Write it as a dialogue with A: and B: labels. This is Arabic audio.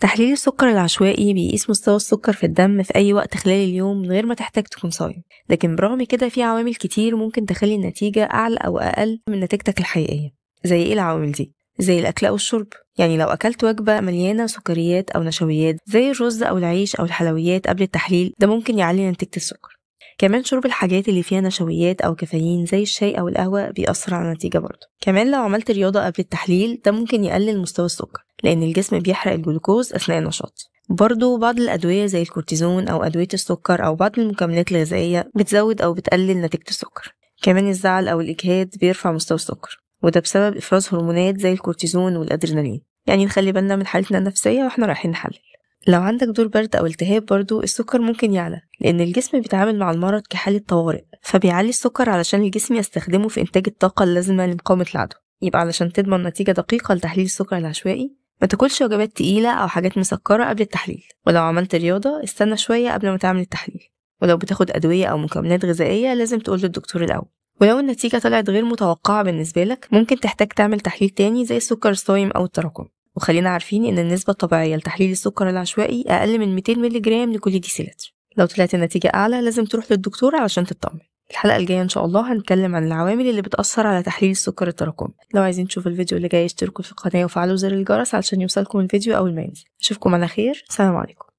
A: تحليل السكر العشوائي بيقيس مستوى السكر في الدم في أي وقت خلال اليوم من غير ما تحتاج تكون صايم لكن برغم كده في عوامل كتير ممكن تخلي النتيجة أعلى أو أقل من نتيجتك الحقيقية زي إيه العوامل دي؟ زي الأكل أو الشرب يعني لو أكلت وجبة مليانة سكريات أو نشويات زي الرز أو العيش أو الحلويات قبل التحليل ده ممكن يعلي نتيجة السكر كمان شرب الحاجات اللي فيها نشويات أو كافيين زي الشاي أو القهوة بيأثر على النتيجة برضه كمان لو عملت رياضة قبل التحليل ده ممكن يقلل مستوى السكر لأن الجسم بيحرق الجلوكوز أثناء النشاط برضه بعض الأدوية زي الكورتيزون أو أدوية السكر أو بعض المكملات الغذائية بتزود أو بتقلل نتيجة السكر كمان الزعل أو الإجهاد بيرفع مستوى السكر وده بسبب إفراز هرمونات زي الكورتيزون والأدرينالين يعني نخلي بالنا من حالتنا النفسية وإحنا رايحين نحلل لو عندك دور برد أو التهاب برضو السكر ممكن يعلى لأن الجسم بيتعامل مع المرض كحالة طوارئ فبيعلي السكر علشان الجسم يستخدمه في إنتاج الطاقة اللازمة لمقاومة العدوى يبقى علشان تضمن نتيجة دقيقة لتحليل السكر العشوائي ما تاكلش وجبات تقيلة أو حاجات مسكرة قبل التحليل ولو عملت رياضة استنى شوية قبل ما تعمل التحليل ولو بتاخد أدوية أو مكملات غذائية لازم تقول للدكتور الأول ولو النتيجة طلعت غير متوقعة بالنسبة لك ممكن تحتاج تعمل تحليل تاني زي السكر الصايم أو التراكم وخلينا عارفين إن النسبة الطبيعية لتحليل السكر العشوائي أقل من 200 مللي جرام لكل ديسيلتر لو طلعت النتيجة أعلى لازم تروح للدكتور علشان تطمن الحلقة الجاية إن شاء الله هنتكلم عن العوامل اللي بتأثر على تحليل السكر التراكمي لو عايزين تشوفوا الفيديو اللي جاي اشتركوا في القناة وفعلوا زر الجرس علشان يوصلكم الفيديو أول ما ينزل أشوفكم على خير سلام عليكم